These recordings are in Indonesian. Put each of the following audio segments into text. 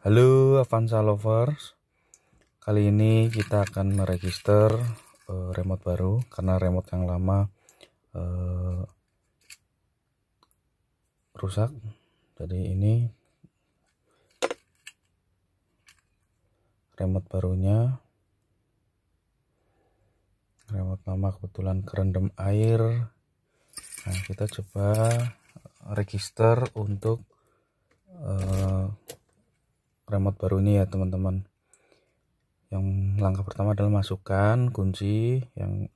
Halo Avanza Lovers Kali ini kita akan meregister uh, remote baru Karena remote yang lama uh, rusak Jadi ini remote barunya Remote lama kebetulan kerendam air Nah kita coba register untuk uh, remote baru ini ya teman-teman yang langkah pertama adalah masukkan kunci yang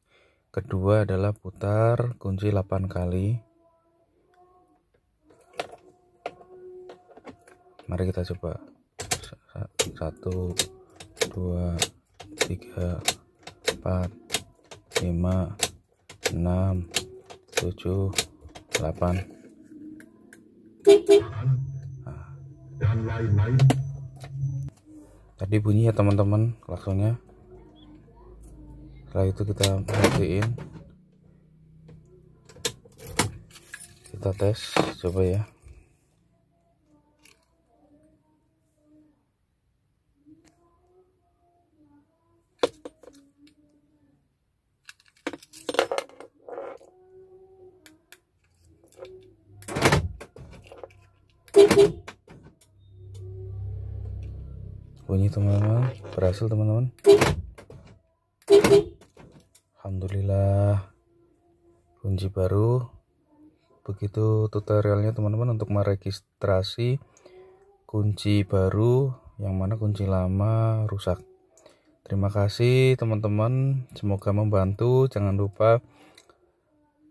kedua adalah putar kunci 8 kali mari kita coba satu dua tiga empat lima enam tujuh delapan dan lain-lain tadi bunyi ya teman-teman klaksonnya setelah itu kita matiin kita tes coba ya Thank you bunyi teman-teman berhasil teman-teman Alhamdulillah kunci baru begitu tutorialnya teman-teman untuk meregistrasi kunci baru yang mana kunci lama rusak terima kasih teman-teman semoga membantu jangan lupa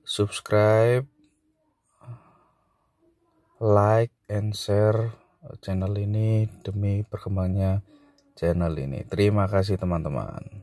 subscribe like and share Eh, channel ini demi perkembangnya channel ini. Terima kasih teman-teman.